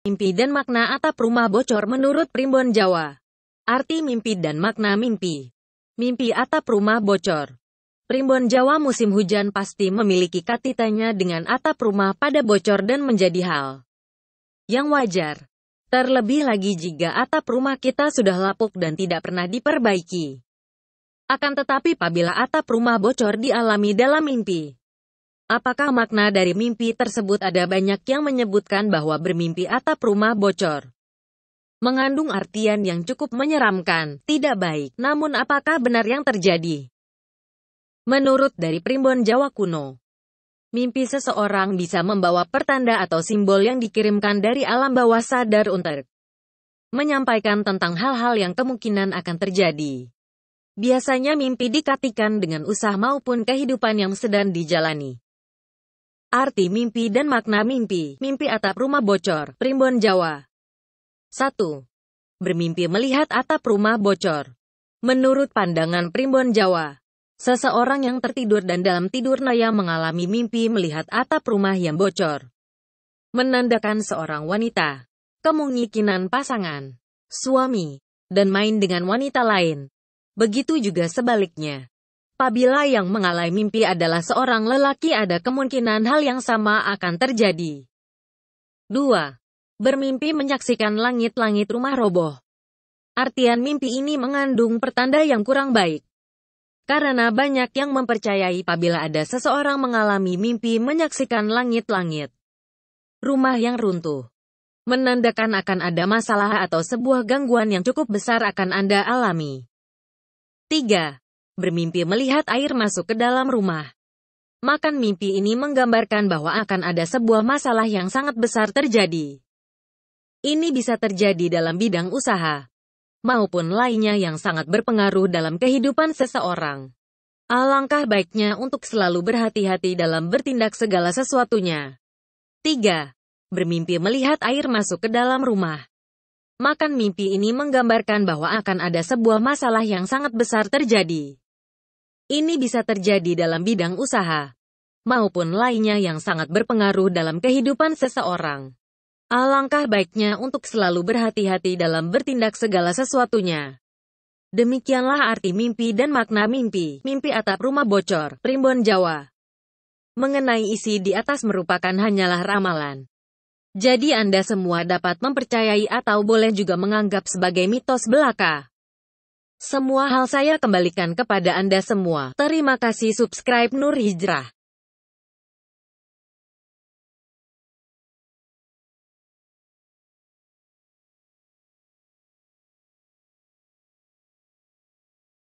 Mimpi dan makna atap rumah bocor menurut Primbon Jawa. Arti mimpi dan makna mimpi. Mimpi atap rumah bocor. Primbon Jawa musim hujan pasti memiliki katitanya dengan atap rumah pada bocor dan menjadi hal yang wajar. Terlebih lagi jika atap rumah kita sudah lapuk dan tidak pernah diperbaiki. Akan tetapi apabila atap rumah bocor dialami dalam mimpi, Apakah makna dari mimpi tersebut ada banyak yang menyebutkan bahwa bermimpi atap rumah bocor? Mengandung artian yang cukup menyeramkan, tidak baik. Namun apakah benar yang terjadi? Menurut dari Primbon Jawa kuno, mimpi seseorang bisa membawa pertanda atau simbol yang dikirimkan dari alam bawah sadar untuk menyampaikan tentang hal-hal yang kemungkinan akan terjadi. Biasanya mimpi dikatikan dengan usaha maupun kehidupan yang sedang dijalani. Arti mimpi dan makna mimpi. Mimpi atap rumah bocor, Primbon Jawa. 1. Bermimpi melihat atap rumah bocor. Menurut pandangan Primbon Jawa, seseorang yang tertidur dan dalam tidur naya mengalami mimpi melihat atap rumah yang bocor. Menandakan seorang wanita, kemungkinan pasangan, suami, dan main dengan wanita lain. Begitu juga sebaliknya apabila yang mengalami mimpi adalah seorang lelaki ada kemungkinan hal yang sama akan terjadi. 2. Bermimpi menyaksikan langit-langit rumah roboh. Artian mimpi ini mengandung pertanda yang kurang baik. Karena banyak yang mempercayai apabila ada seseorang mengalami mimpi menyaksikan langit-langit. Rumah yang runtuh. Menandakan akan ada masalah atau sebuah gangguan yang cukup besar akan Anda alami. 3 bermimpi melihat air masuk ke dalam rumah. Makan mimpi ini menggambarkan bahwa akan ada sebuah masalah yang sangat besar terjadi. Ini bisa terjadi dalam bidang usaha, maupun lainnya yang sangat berpengaruh dalam kehidupan seseorang. Alangkah baiknya untuk selalu berhati-hati dalam bertindak segala sesuatunya. 3. Bermimpi melihat air masuk ke dalam rumah. Makan mimpi ini menggambarkan bahwa akan ada sebuah masalah yang sangat besar terjadi. Ini bisa terjadi dalam bidang usaha maupun lainnya yang sangat berpengaruh dalam kehidupan seseorang. Alangkah baiknya untuk selalu berhati-hati dalam bertindak segala sesuatunya. Demikianlah arti mimpi dan makna mimpi. Mimpi atap rumah bocor, Primbon Jawa. Mengenai isi di atas merupakan hanyalah ramalan. Jadi Anda semua dapat mempercayai atau boleh juga menganggap sebagai mitos belaka. Semua hal saya kembalikan kepada Anda semua. Terima kasih subscribe Nur Hijrah.